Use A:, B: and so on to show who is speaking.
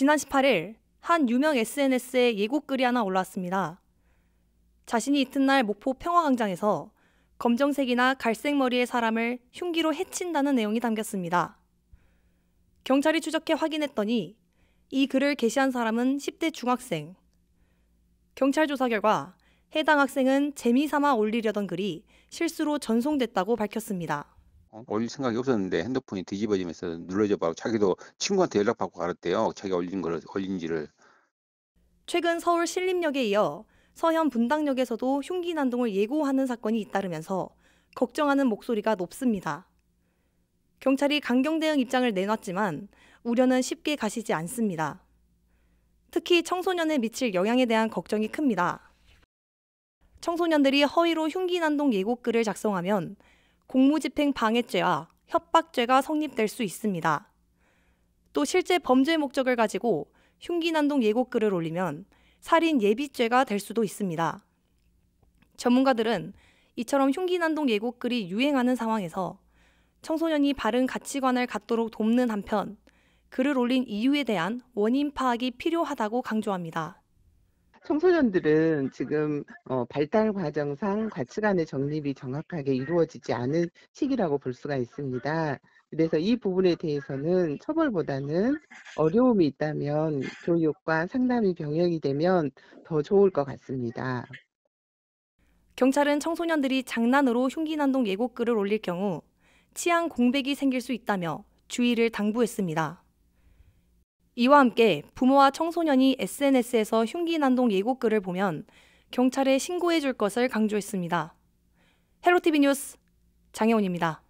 A: 지난 18일 한 유명 SNS에 예고 글이 하나 올라왔습니다. 자신이 이튿날 목포 평화광장에서 검정색이나 갈색 머리의 사람을 흉기로 해친다는 내용이 담겼습니다. 경찰이 추적해 확인했더니 이 글을 게시한 사람은 10대 중학생. 경찰 조사 결과 해당 학생은 재미삼아 올리려던 글이 실수로 전송됐다고 밝혔습니다.
B: 어? 올릴 생각이 없었는데 핸드폰이 뒤집어지면서 눌러져 봐 자기도 친구한테 연락받고 가았대요 자기가 올린 걸 올린지를.
A: 최근 서울 신림역에 이어 서현 분당역에서도 흉기 난동을 예고하는 사건이 잇따르면서 걱정하는 목소리가 높습니다. 경찰이 강경 대응 입장을 내놨지만 우려는 쉽게 가시지 않습니다. 특히 청소년에 미칠 영향에 대한 걱정이 큽니다. 청소년들이 허위로 흉기 난동 예고글을 작성하면 공무집행 방해죄와 협박죄가 성립될 수 있습니다. 또 실제 범죄 목적을 가지고 흉기난동 예고글을 올리면 살인 예비죄가 될 수도 있습니다. 전문가들은 이처럼 흉기난동 예고글이 유행하는 상황에서 청소년이 바른 가치관을 갖도록 돕는 한편 글을 올린 이유에 대한 원인 파악이 필요하다고 강조합니다.
B: 청소년들은 지금 어, 발달 과정상 가치관의 정립이 정확하게 이루어지지 않은 시기라고 볼 수가 있습니다. 그래서 이 부분에 대해서는 처벌보다는 어려움이 있다면 교육과 상담이 병행이 되면 더 좋을 것 같습니다.
A: 경찰은 청소년들이 장난으로 흉기난동 예고글을 올릴 경우 치안 공백이 생길 수 있다며 주의를 당부했습니다. 이와 함께 부모와 청소년이 SNS에서 흉기 난동 예고글을 보면 경찰에 신고해 줄 것을 강조했습니다. 헤로티비 뉴스 장혜원입니다.